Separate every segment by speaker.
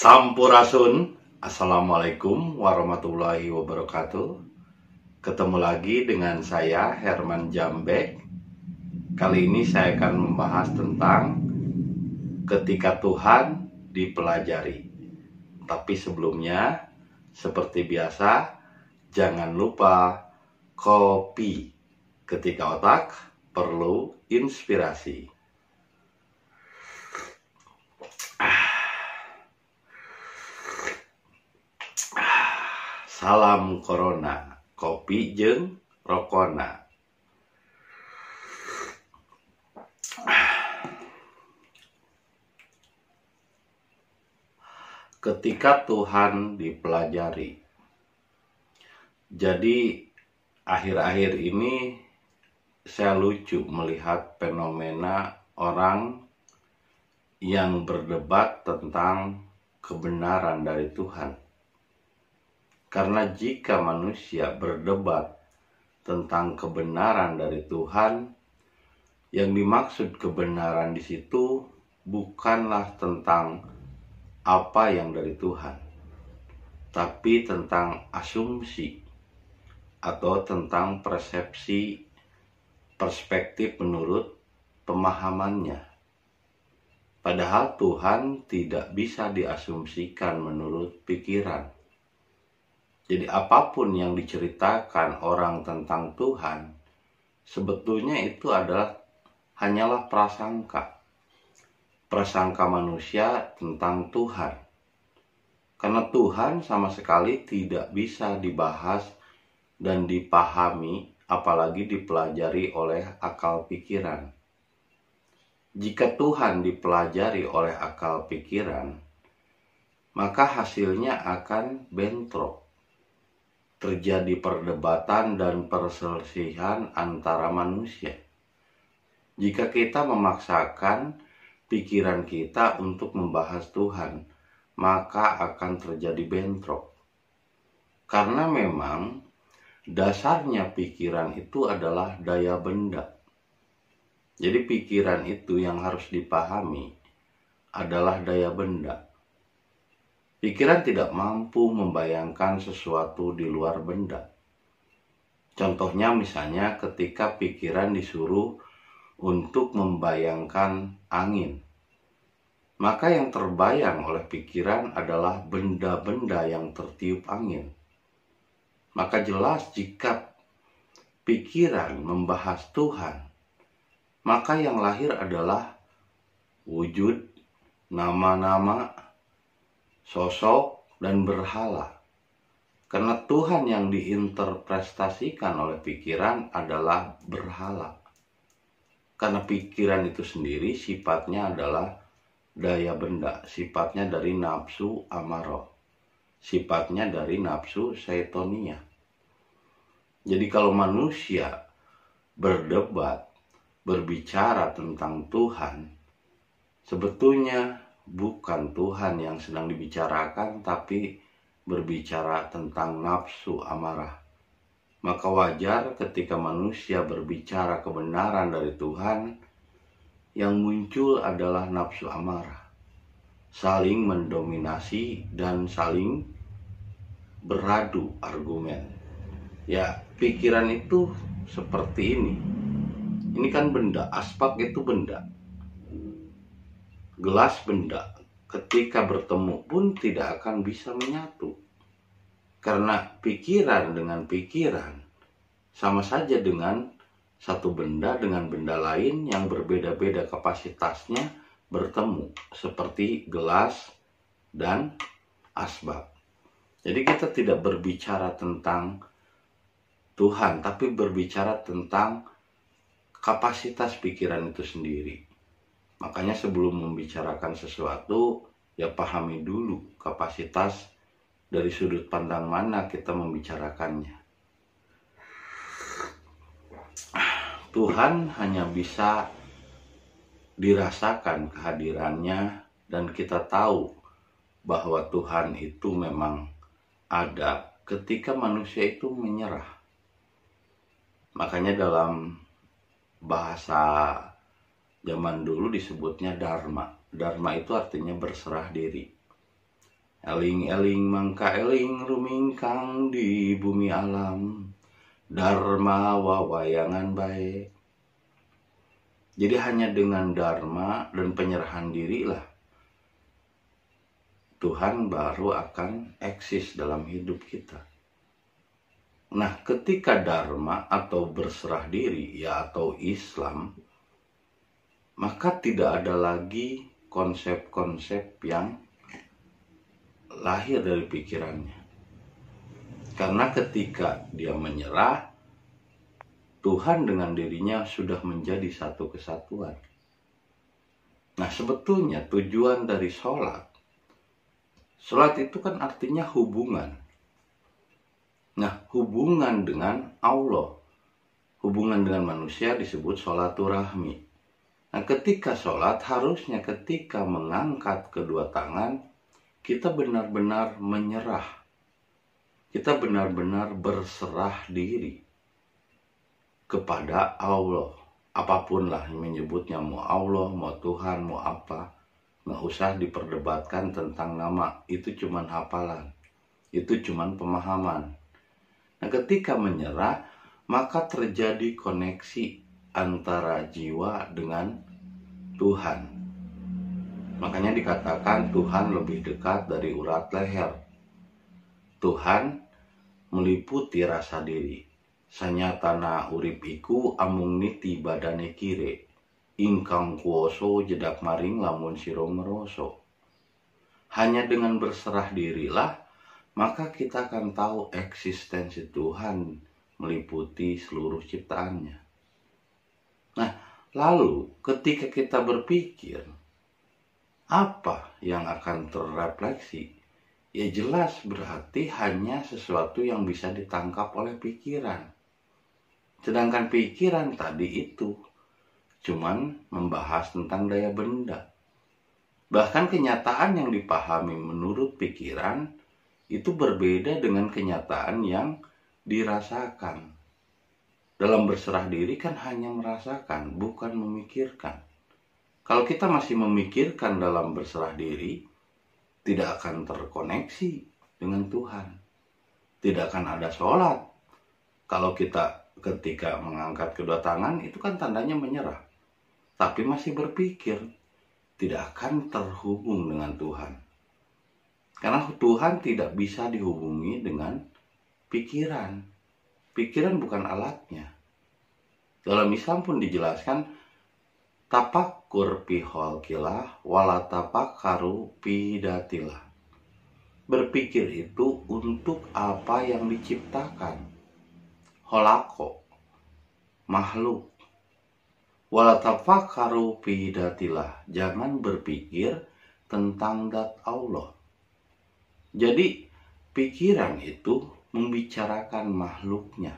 Speaker 1: Sampurasun, Assalamualaikum warahmatullahi wabarakatuh. Ketemu lagi dengan saya Herman Jambek. Kali ini saya akan membahas tentang ketika Tuhan dipelajari. Tapi sebelumnya, seperti biasa, jangan lupa kopi. Ketika otak perlu inspirasi. Salam Corona, kopi jeng rokona. Ketika Tuhan dipelajari. Jadi akhir-akhir ini saya lucu melihat fenomena orang yang berdebat tentang kebenaran dari Tuhan karena jika manusia berdebat tentang kebenaran dari Tuhan, yang dimaksud kebenaran di situ bukanlah tentang apa yang dari Tuhan, tapi tentang asumsi atau tentang persepsi perspektif menurut pemahamannya. Padahal Tuhan tidak bisa diasumsikan menurut pikiran jadi apapun yang diceritakan orang tentang Tuhan, sebetulnya itu adalah hanyalah prasangka. Prasangka manusia tentang Tuhan. Karena Tuhan sama sekali tidak bisa dibahas dan dipahami apalagi dipelajari oleh akal pikiran. Jika Tuhan dipelajari oleh akal pikiran, maka hasilnya akan bentrok terjadi perdebatan dan perselisihan antara manusia. Jika kita memaksakan pikiran kita untuk membahas Tuhan, maka akan terjadi bentrok. Karena memang dasarnya pikiran itu adalah daya benda. Jadi pikiran itu yang harus dipahami adalah daya benda. Pikiran tidak mampu membayangkan sesuatu di luar benda. Contohnya misalnya ketika pikiran disuruh untuk membayangkan angin. Maka yang terbayang oleh pikiran adalah benda-benda yang tertiup angin. Maka jelas jika pikiran membahas Tuhan, maka yang lahir adalah wujud, nama-nama, sosok, dan berhala. Karena Tuhan yang diinterpretasikan oleh pikiran adalah berhala. Karena pikiran itu sendiri sifatnya adalah daya benda, sifatnya dari nafsu amaro, sifatnya dari nafsu setonia. Jadi kalau manusia berdebat, berbicara tentang Tuhan, sebetulnya bukan Tuhan yang sedang dibicarakan, tapi berbicara tentang nafsu amarah. Maka wajar ketika manusia berbicara kebenaran dari Tuhan, yang muncul adalah nafsu amarah, saling mendominasi dan saling beradu argumen. Ya, pikiran itu seperti ini. Ini kan benda, aspak itu benda gelas benda ketika bertemu pun tidak akan bisa menyatu. Karena pikiran dengan pikiran sama saja dengan satu benda dengan benda lain yang berbeda-beda kapasitasnya bertemu seperti gelas dan asbab. Jadi kita tidak berbicara tentang Tuhan, tapi berbicara tentang kapasitas pikiran itu sendiri. Makanya sebelum membicarakan sesuatu, ya pahami dulu kapasitas dari sudut pandang mana kita membicarakannya. Tuhan hanya bisa dirasakan kehadirannya dan kita tahu bahwa Tuhan itu memang ada ketika manusia itu menyerah. Makanya dalam bahasa zaman dulu disebutnya dharma. Dharma itu artinya berserah diri. Eling-eling mangka eling rumingkang di bumi alam. Dharma wawayangan baik. Jadi hanya dengan dharma dan penyerahan dirilah Tuhan baru akan eksis dalam hidup kita. Nah, ketika dharma atau berserah diri ya atau Islam maka tidak ada lagi konsep-konsep yang lahir dari pikirannya. Karena ketika dia menyerah, Tuhan dengan dirinya sudah menjadi satu kesatuan. Nah sebetulnya tujuan dari sholat, sholat itu kan artinya hubungan. Nah hubungan dengan Allah, hubungan dengan manusia disebut sholaturahmi. Nah, ketika sholat, harusnya ketika mengangkat kedua tangan, kita benar-benar menyerah. Kita benar-benar berserah diri kepada Allah. Apapun lah menyebutnya, mau Allah, mau Tuhan, mau apa. Nggak usah diperdebatkan tentang nama, itu cuman hafalan. Itu cuman pemahaman. Nah, ketika menyerah, maka terjadi koneksi antara jiwa dengan Tuhan. Makanya dikatakan Tuhan lebih dekat dari urat leher. Tuhan meliputi rasa diri. Sanyatana urip iku amung niti badane kire. Ingkang kuoso jedak maring lamun siro meroso. Hanya dengan berserah dirilah, maka kita akan tahu eksistensi Tuhan meliputi seluruh ciptaannya. Nah, lalu ketika kita berpikir apa yang akan terrefleksi? Ya jelas berarti hanya sesuatu yang bisa ditangkap oleh pikiran. Sedangkan pikiran tadi itu cuman membahas tentang daya benda. Bahkan kenyataan yang dipahami menurut pikiran itu berbeda dengan kenyataan yang dirasakan. Dalam berserah diri kan hanya merasakan, bukan memikirkan. Kalau kita masih memikirkan dalam berserah diri, tidak akan terkoneksi dengan Tuhan. Tidak akan ada sholat. Kalau kita ketika mengangkat kedua tangan, itu kan tandanya menyerah. Tapi masih berpikir, tidak akan terhubung dengan Tuhan. Karena Tuhan tidak bisa dihubungi dengan pikiran pikiran bukan alatnya. Dalam Islam pun dijelaskan tapak kurpi kilah walatapak karu pidatilah. Berpikir itu untuk apa yang diciptakan. Holako, makhluk. Walatapak karu pidatilah. Jangan berpikir tentang dat Allah. Jadi pikiran itu membicarakan makhluknya,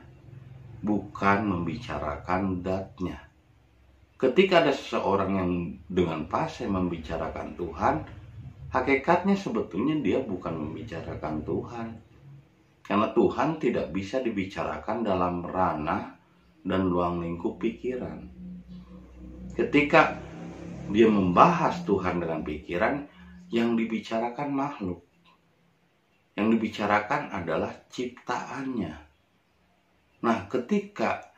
Speaker 1: bukan membicarakan datnya. Ketika ada seseorang yang dengan fasih membicarakan Tuhan, hakikatnya sebetulnya dia bukan membicarakan Tuhan. Karena Tuhan tidak bisa dibicarakan dalam ranah dan ruang lingkup pikiran. Ketika dia membahas Tuhan dengan pikiran, yang dibicarakan makhluk. Yang dibicarakan adalah ciptaannya. Nah, ketika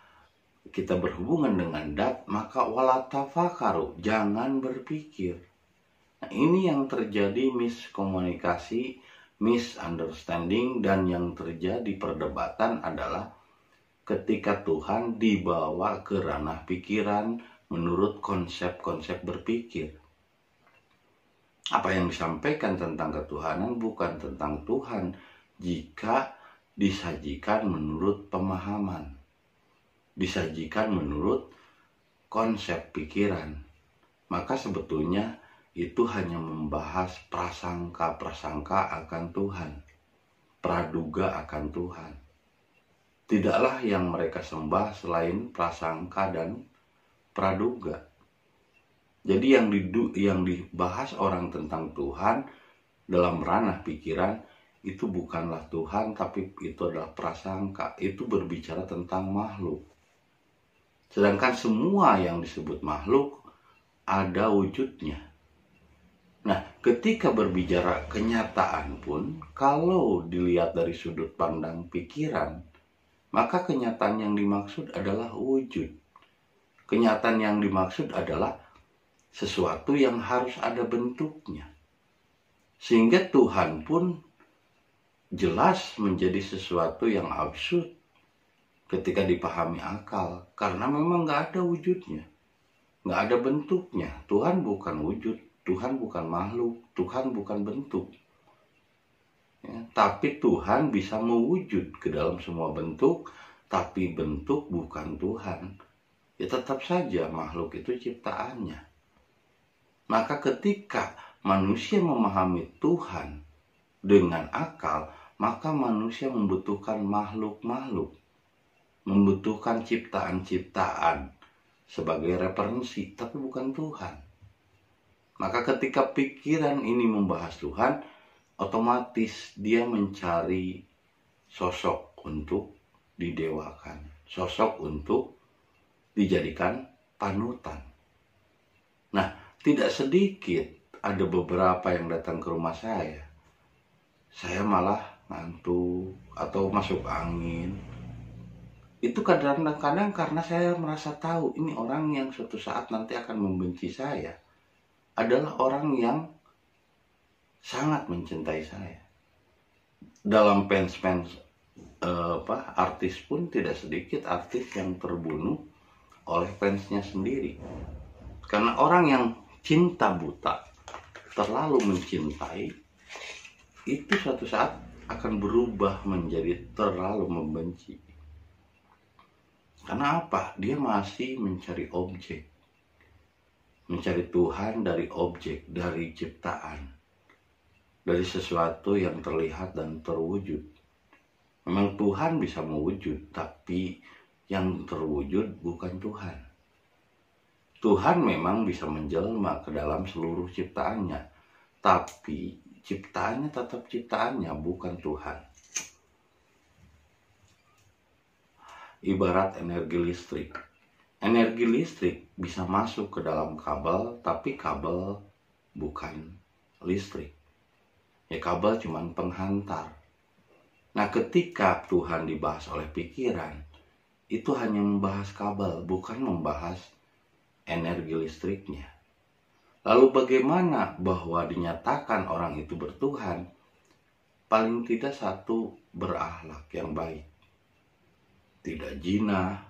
Speaker 1: kita berhubungan dengan dat, maka walatafakaru, jangan berpikir. Nah, ini yang terjadi miskomunikasi, misunderstanding, dan yang terjadi perdebatan adalah ketika Tuhan dibawa ke ranah pikiran menurut konsep-konsep berpikir apa yang disampaikan tentang ketuhanan bukan tentang Tuhan jika disajikan menurut pemahaman, disajikan menurut konsep pikiran. Maka sebetulnya itu hanya membahas prasangka-prasangka akan Tuhan, praduga akan Tuhan. Tidaklah yang mereka sembah selain prasangka dan praduga. Jadi yang didu, yang dibahas orang tentang Tuhan dalam ranah pikiran itu bukanlah Tuhan tapi itu adalah prasangka. Itu berbicara tentang makhluk. Sedangkan semua yang disebut makhluk ada wujudnya. Nah, ketika berbicara kenyataan pun kalau dilihat dari sudut pandang pikiran, maka kenyataan yang dimaksud adalah wujud. Kenyataan yang dimaksud adalah sesuatu yang harus ada bentuknya. Sehingga Tuhan pun jelas menjadi sesuatu yang absurd ketika dipahami akal. Karena memang nggak ada wujudnya. Nggak ada bentuknya. Tuhan bukan wujud. Tuhan bukan makhluk. Tuhan bukan bentuk. Ya, tapi Tuhan bisa mewujud ke dalam semua bentuk. Tapi bentuk bukan Tuhan. Ya tetap saja makhluk itu ciptaannya maka ketika manusia memahami Tuhan dengan akal, maka manusia membutuhkan makhluk-makhluk, membutuhkan ciptaan-ciptaan sebagai referensi, tapi bukan Tuhan. Maka ketika pikiran ini membahas Tuhan, otomatis dia mencari sosok untuk didewakan, sosok untuk dijadikan panutan tidak sedikit ada beberapa yang datang ke rumah saya. Saya malah ngantuk atau masuk angin. Itu kadang-kadang karena saya merasa tahu ini orang yang suatu saat nanti akan membenci saya adalah orang yang sangat mencintai saya. Dalam fans-fans eh, apa artis pun tidak sedikit artis yang terbunuh oleh fansnya sendiri. Karena orang yang cinta buta terlalu mencintai itu suatu saat akan berubah menjadi terlalu membenci karena apa dia masih mencari objek mencari Tuhan dari objek dari ciptaan dari sesuatu yang terlihat dan terwujud memang Tuhan bisa mewujud tapi yang terwujud bukan Tuhan Tuhan memang bisa menjelma ke dalam seluruh ciptaannya, tapi ciptaannya tetap ciptaannya, bukan Tuhan. Ibarat energi listrik, energi listrik bisa masuk ke dalam kabel, tapi kabel bukan listrik. Ya kabel cuma penghantar. Nah ketika Tuhan dibahas oleh pikiran, itu hanya membahas kabel, bukan membahas energi listriknya. Lalu bagaimana bahwa dinyatakan orang itu bertuhan? Paling tidak satu berahlak yang baik. Tidak jina,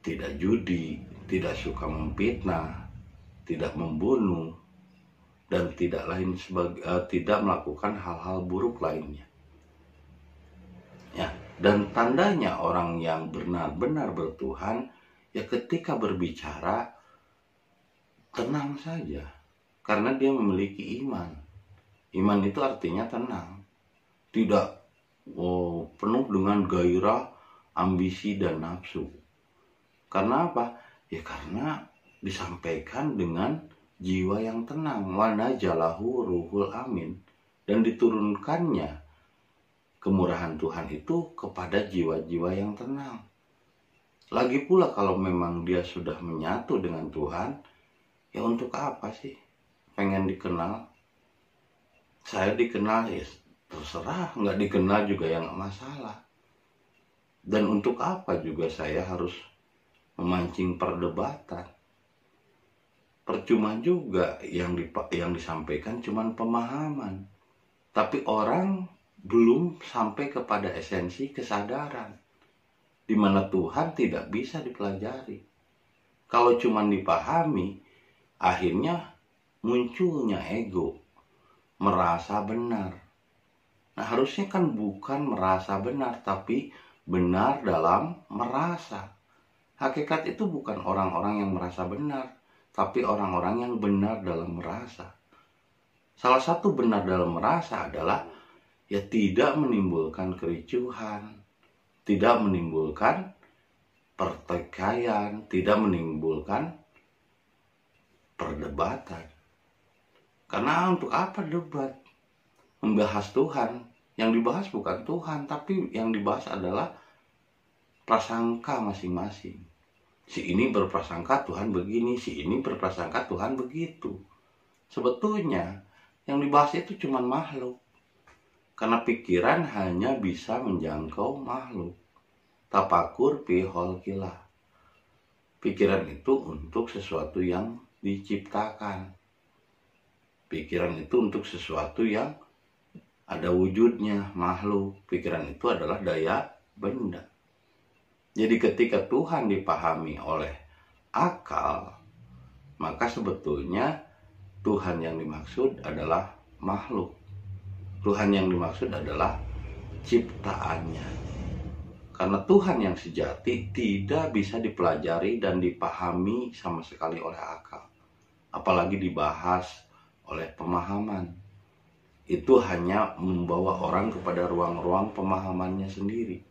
Speaker 1: tidak judi, tidak suka memfitnah, tidak membunuh, dan tidak lain sebagai, uh, eh, tidak melakukan hal-hal buruk lainnya. Ya, dan tandanya orang yang benar-benar bertuhan ya ketika berbicara tenang saja karena dia memiliki iman iman itu artinya tenang tidak oh, penuh dengan gairah ambisi dan nafsu karena apa ya karena disampaikan dengan jiwa yang tenang wana jalahu ruhul amin dan diturunkannya kemurahan Tuhan itu kepada jiwa-jiwa yang tenang lagi pula kalau memang dia sudah menyatu dengan Tuhan, ya untuk apa sih pengen dikenal? Saya dikenal ya terserah, nggak dikenal juga ya nggak masalah. Dan untuk apa juga saya harus memancing perdebatan? Percuma juga yang dipa- yang disampaikan cuman pemahaman. Tapi orang belum sampai kepada esensi kesadaran di mana Tuhan tidak bisa dipelajari. Kalau cuma dipahami, akhirnya munculnya ego, merasa benar. Nah, harusnya kan bukan merasa benar, tapi benar dalam merasa. Hakikat itu bukan orang-orang yang merasa benar, tapi orang-orang yang benar dalam merasa. Salah satu benar dalam merasa adalah ya tidak menimbulkan kericuhan, tidak menimbulkan pertikaian, tidak menimbulkan perdebatan. Karena untuk apa debat? Membahas Tuhan. Yang dibahas bukan Tuhan, tapi yang dibahas adalah prasangka masing-masing. Si ini berprasangka Tuhan begini, si ini berprasangka Tuhan begitu. Sebetulnya yang dibahas itu cuma makhluk karena pikiran hanya bisa menjangkau makhluk. Tapakur pihol kila. Pikiran itu untuk sesuatu yang diciptakan. Pikiran itu untuk sesuatu yang ada wujudnya, makhluk. Pikiran itu adalah daya benda. Jadi ketika Tuhan dipahami oleh akal, maka sebetulnya Tuhan yang dimaksud adalah makhluk Tuhan yang dimaksud adalah ciptaannya. Karena Tuhan yang sejati tidak bisa dipelajari dan dipahami sama sekali oleh akal, apalagi dibahas oleh pemahaman. Itu hanya membawa orang kepada ruang-ruang pemahamannya sendiri,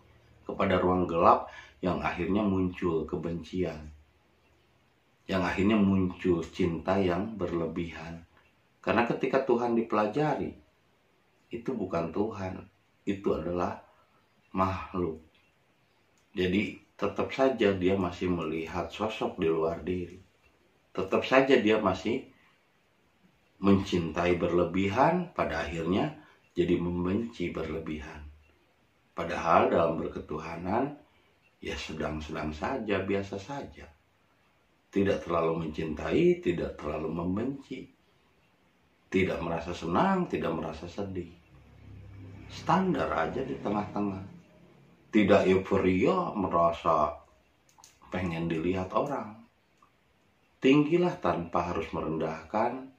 Speaker 1: kepada ruang gelap yang akhirnya muncul kebencian, yang akhirnya muncul cinta yang berlebihan. Karena ketika Tuhan dipelajari, itu bukan Tuhan, itu adalah makhluk. Jadi tetap saja dia masih melihat sosok di luar diri. Tetap saja dia masih mencintai berlebihan, pada akhirnya jadi membenci berlebihan. Padahal dalam berketuhanan ya sedang-sedang saja, biasa saja. Tidak terlalu mencintai, tidak terlalu membenci tidak merasa senang, tidak merasa sedih. Standar aja di tengah-tengah. Tidak euforia merasa pengen dilihat orang. Tinggilah tanpa harus merendahkan,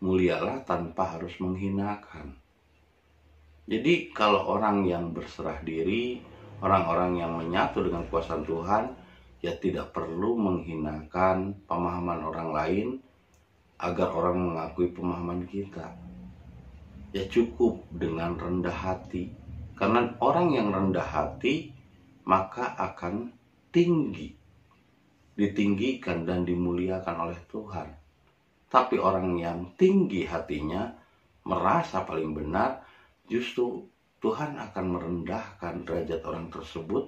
Speaker 1: mulialah tanpa harus menghinakan. Jadi kalau orang yang berserah diri, orang-orang yang menyatu dengan kuasa Tuhan, ya tidak perlu menghinakan pemahaman orang lain, agar orang mengakui pemahaman kita. Ya cukup dengan rendah hati. Karena orang yang rendah hati maka akan tinggi. Ditinggikan dan dimuliakan oleh Tuhan. Tapi orang yang tinggi hatinya merasa paling benar justru Tuhan akan merendahkan derajat orang tersebut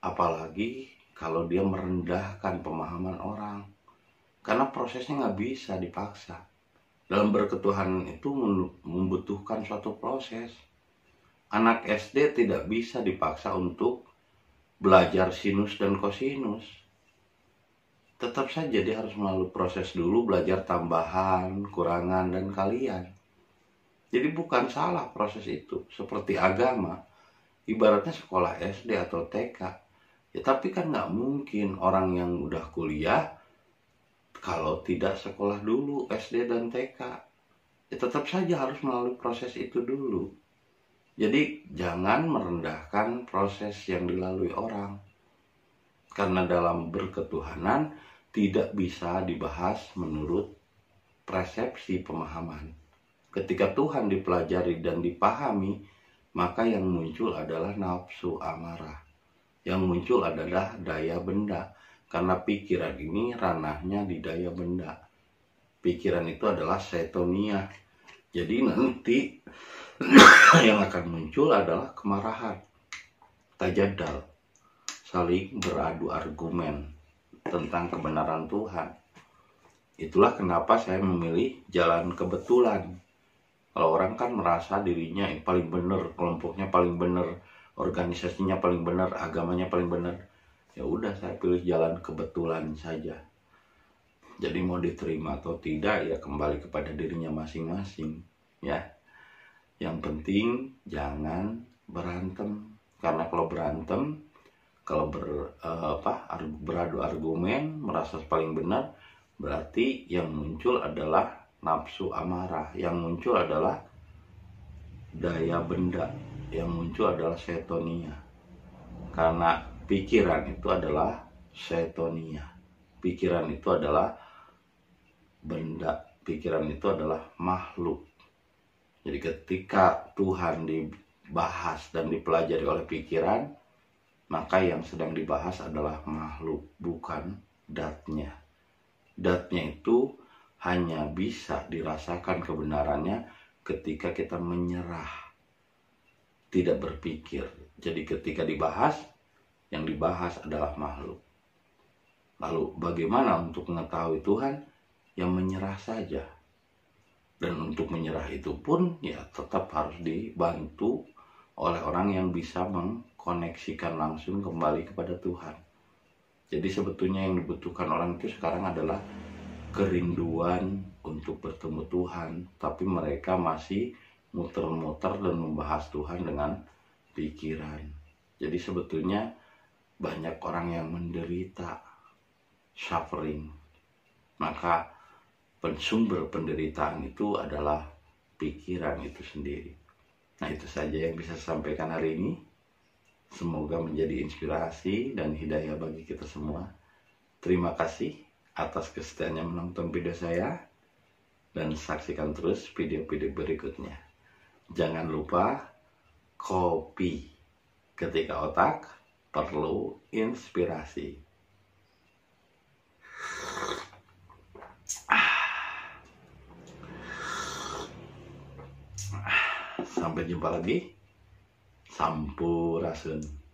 Speaker 1: apalagi kalau dia merendahkan pemahaman orang karena prosesnya nggak bisa dipaksa dalam berketuhanan itu membutuhkan suatu proses anak SD tidak bisa dipaksa untuk belajar sinus dan kosinus tetap saja dia harus melalui proses dulu belajar tambahan kurangan dan kalian jadi bukan salah proses itu seperti agama ibaratnya sekolah SD atau TK ya tapi kan nggak mungkin orang yang udah kuliah kalau tidak sekolah dulu SD dan TK ya tetap saja harus melalui proses itu dulu jadi jangan merendahkan proses yang dilalui orang karena dalam berketuhanan tidak bisa dibahas menurut persepsi pemahaman. Ketika Tuhan dipelajari dan dipahami, maka yang muncul adalah nafsu amarah. Yang muncul adalah daya benda. Karena pikiran ini ranahnya di daya benda. Pikiran itu adalah setonia. Jadi nanti yang akan muncul adalah kemarahan, tajadal, saling beradu argumen tentang kebenaran Tuhan. Itulah kenapa saya memilih jalan kebetulan. Kalau orang kan merasa dirinya yang paling benar, kelompoknya paling benar, organisasinya paling benar, agamanya paling benar ya udah saya pilih jalan kebetulan saja jadi mau diterima atau tidak ya kembali kepada dirinya masing-masing ya yang penting jangan berantem karena kalau berantem kalau ber, uh, apa beradu argumen merasa paling benar berarti yang muncul adalah nafsu amarah yang muncul adalah daya benda yang muncul adalah setonia karena pikiran itu adalah setonia. Pikiran itu adalah benda, pikiran itu adalah makhluk. Jadi ketika Tuhan dibahas dan dipelajari oleh pikiran, maka yang sedang dibahas adalah makhluk, bukan datnya. Datnya itu hanya bisa dirasakan kebenarannya ketika kita menyerah, tidak berpikir. Jadi ketika dibahas, yang dibahas adalah makhluk. Lalu bagaimana untuk mengetahui Tuhan? Yang menyerah saja. Dan untuk menyerah itu pun ya tetap harus dibantu oleh orang yang bisa mengkoneksikan langsung kembali kepada Tuhan. Jadi sebetulnya yang dibutuhkan orang itu sekarang adalah kerinduan untuk bertemu Tuhan, tapi mereka masih muter-muter dan membahas Tuhan dengan pikiran. Jadi sebetulnya banyak orang yang menderita suffering maka sumber penderitaan itu adalah pikiran itu sendiri nah itu saja yang bisa saya sampaikan hari ini semoga menjadi inspirasi dan hidayah bagi kita semua terima kasih atas kesetiaannya menonton video saya dan saksikan terus video-video berikutnya jangan lupa kopi ketika otak perlu inspirasi. Ah. Ah. Sampai jumpa lagi. Sampurasun.